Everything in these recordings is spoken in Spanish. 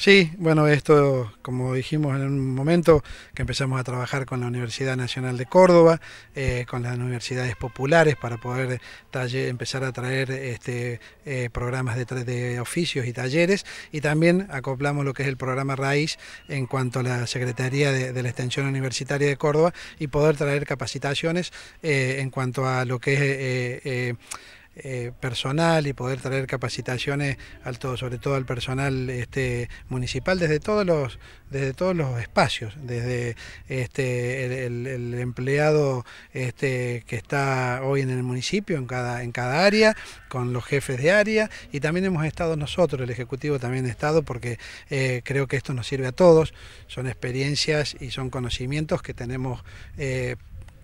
Sí, bueno, esto, como dijimos en un momento, que empezamos a trabajar con la Universidad Nacional de Córdoba, eh, con las universidades populares para poder empezar a traer este, eh, programas de, oficios y talleres, y también acoplamos lo que es el programa Raíz en cuanto a la Secretaría de, la Extensión Universitaria de Córdoba y poder traer capacitaciones eh, en cuanto a lo que es eh, personal y poder traer capacitaciones al todo, sobre todo al personal este, municipal desde todos los desde todos los espacios, desde este, el, empleado este, que está hoy en el municipio, en cada, en cada área, con los jefes de área, y también hemos estado nosotros, el Ejecutivo también ha estado, porque eh, creo que esto nos sirve a todos, son experiencias y son conocimientos que tenemos eh,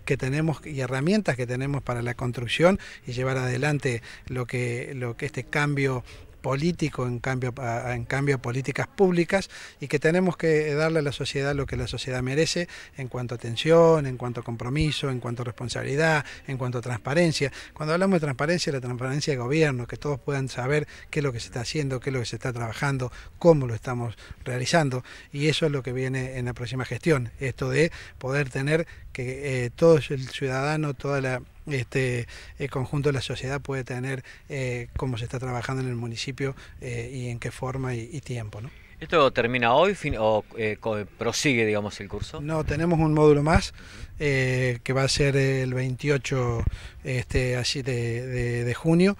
que tenemos y herramientas que tenemos para la construcción y llevar adelante lo que, lo que este cambio político en cambio, en cambio políticas públicas y que tenemos que darle a la sociedad lo que la sociedad merece en cuanto a atención, en cuanto a compromiso, en cuanto a responsabilidad, en cuanto a transparencia. Cuando hablamos de transparencia, la transparencia de gobierno, que todos puedan saber qué es lo que se está haciendo, qué es lo que se está trabajando, cómo lo estamos realizando y eso es lo que viene en la próxima gestión, esto de poder tener que eh, todo el ciudadano, toda la este el eh, conjunto de la sociedad puede tener eh, cómo se está trabajando en el municipio eh, y en qué forma y, tiempo. ¿no? ¿Esto termina hoy o prosigue, digamos, el curso? No, tenemos un módulo más que va a ser el 28 este, así de, junio,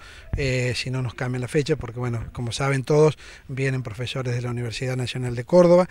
si no nos cambian la fecha, porque bueno, como saben todos, vienen profesores de la Universidad Nacional de Córdoba,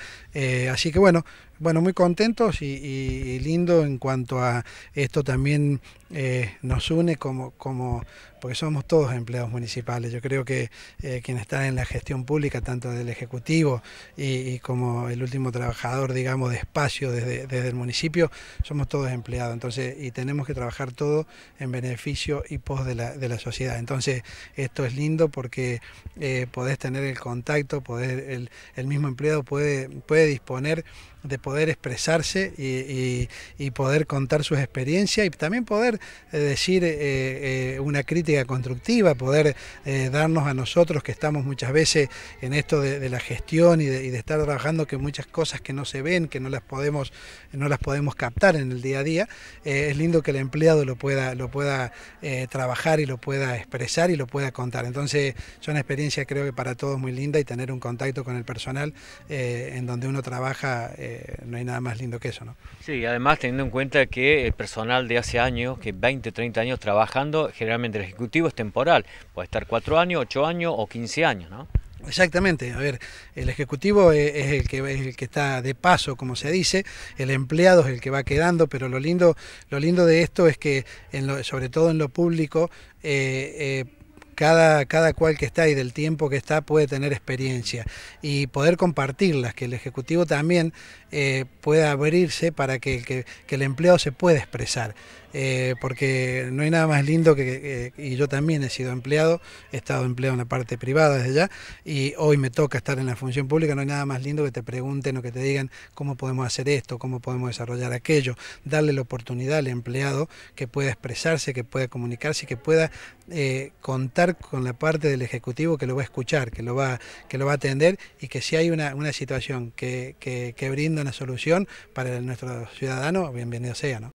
así que bueno, bueno, muy contentos y, lindo en cuanto a esto también eh, nos une como, como, porque somos todos empleados municipales. Yo creo que eh, quien está en la gestión pública, tanto del Ejecutivo y, como el último trabajador, digamos, de espacio desde, el municipio, somos todos empleados. Entonces, y tenemos que trabajar todo en beneficio y pos de la, de la sociedad. Entonces, esto es lindo porque eh, podés tener el contacto, poder, el, mismo empleado puede, puede disponer de poder expresarse y, poder contar sus experiencias y también poder eh, decir eh, eh, una crítica constructiva, poder darnos a nosotros que estamos muchas veces en esto de, la gestión y de, estar trabajando que muchas cosas que no se ven, que no las podemos, no las podemos captar en el día a día, es lindo que el empleado lo pueda, lo pueda trabajar y lo pueda expresar y lo pueda contar. Entonces es una experiencia creo que para todos muy linda y tener un contacto con el personal en donde uno trabaja no hay nada más lindo que eso, ¿no? Sí, además teniendo en cuenta que el personal de hace años, que 20, 30 años trabajando, generalmente el ejecutivo es temporal, puede estar 4 años, 8 años o 15 años, ¿no? Exactamente, a ver, el ejecutivo e, es el que está de paso, como se dice, el empleado es el que va quedando, pero lo lindo, lo lindo de esto es que, sobre todo en lo público, eh, eh, cada, cual que está y del tiempo que está puede tener experiencia y poder compartirlas, que el Ejecutivo también eh, pueda abrirse para que, que el empleado se pueda expresar. Eh, porque no hay nada más lindo que, y yo también he sido empleado, he estado empleado en la parte privada desde ya, y hoy me toca estar en la función pública, no hay nada más lindo que te pregunten o que te digan cómo podemos hacer esto, cómo podemos desarrollar aquello, darle la oportunidad al empleado que pueda expresarse, que pueda comunicarse, que pueda eh, contar con la parte del Ejecutivo que lo va a escuchar, que lo va, que lo va a atender y que si hay una, situación que, que, brinda una solución para nuestro ciudadano, bienvenido sea. ¿no?